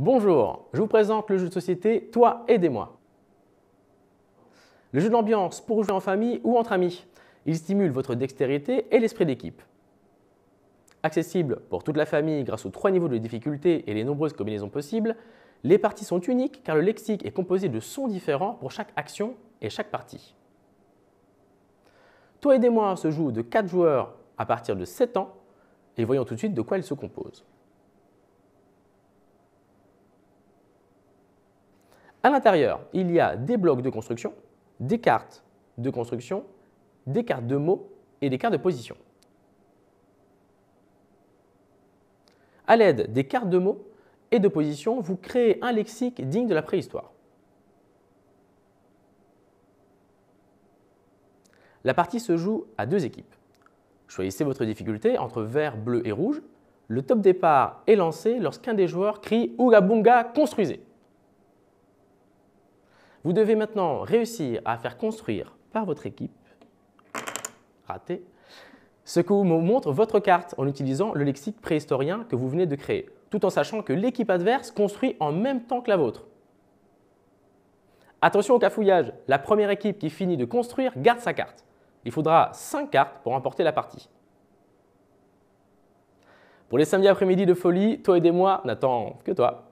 Bonjour, je vous présente le jeu de société Toi, aidez-moi. Le jeu d'ambiance pour jouer en famille ou entre amis. Il stimule votre dextérité et l'esprit d'équipe. Accessible pour toute la famille grâce aux trois niveaux de difficulté et les nombreuses combinaisons possibles, les parties sont uniques car le lexique est composé de sons différents pour chaque action et chaque partie. Toi, aidez-moi se joue de 4 joueurs à partir de 7 ans et voyons tout de suite de quoi il se compose. À l'intérieur, il y a des blocs de construction, des cartes de construction, des cartes de mots et des cartes de position. À l'aide des cartes de mots et de position, vous créez un lexique digne de la préhistoire. La partie se joue à deux équipes. Choisissez votre difficulté entre vert, bleu et rouge. Le top départ est lancé lorsqu'un des joueurs crie Ougabunga, construisez vous devez maintenant réussir à faire construire par votre équipe, raté, ce que vous montre votre carte en utilisant le lexique préhistorien que vous venez de créer, tout en sachant que l'équipe adverse construit en même temps que la vôtre. Attention au cafouillage, la première équipe qui finit de construire garde sa carte. Il faudra 5 cartes pour remporter la partie. Pour les samedis après-midi de folie, toi et des mois n'attend que toi.